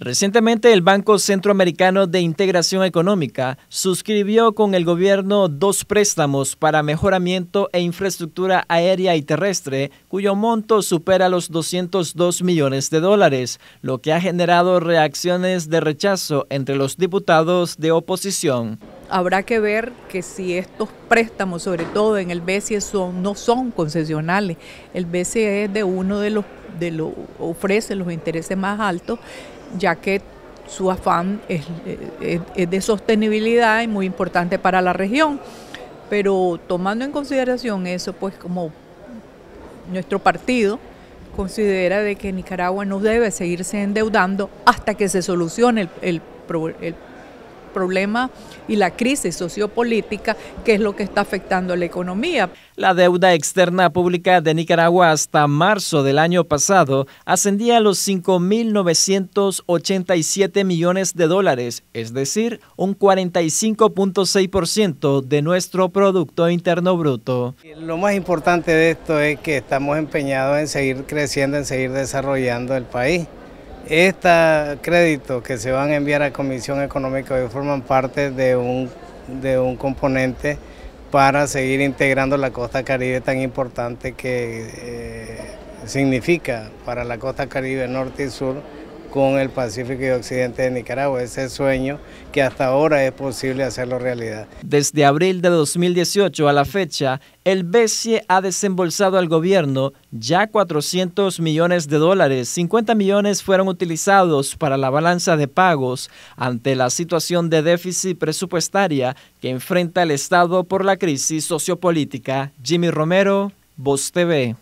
Recientemente el Banco Centroamericano de Integración Económica suscribió con el gobierno dos préstamos para mejoramiento e infraestructura aérea y terrestre, cuyo monto supera los 202 millones de dólares, lo que ha generado reacciones de rechazo entre los diputados de oposición habrá que ver que si estos préstamos, sobre todo en el BCE, son, no son concesionales. El BCE de uno de los, de ofrece los intereses más altos, ya que su afán eh, es, de sostenibilidad y muy importante para la región. Pero tomando en consideración eso, pues como nuestro partido considera de que Nicaragua no debe seguirse endeudando hasta que se solucione el, problema problema y la crisis sociopolítica que es lo que está afectando la economía. La deuda externa pública de Nicaragua hasta marzo del año pasado ascendía a los 5.987 millones de dólares, es decir, un 45.6% de nuestro Producto Interno Bruto. Lo más importante de esto es que estamos empeñados en seguir creciendo, en seguir desarrollando el país. Estos créditos que se van a enviar a Comisión Económica hoy forman parte de un, componente para seguir integrando la costa caribe tan importante que eh, significa para la costa caribe norte y sur con el Pacífico y Occidente de Nicaragua, ese sueño que hasta ahora es posible hacerlo realidad. Desde abril de 2018 a la fecha, el BCE ha desembolsado al gobierno ya 400 millones de dólares. 50 millones fueron utilizados para la balanza de pagos ante la situación de déficit presupuestaria que enfrenta el Estado por la crisis sociopolítica. Jimmy Romero, Voz TV.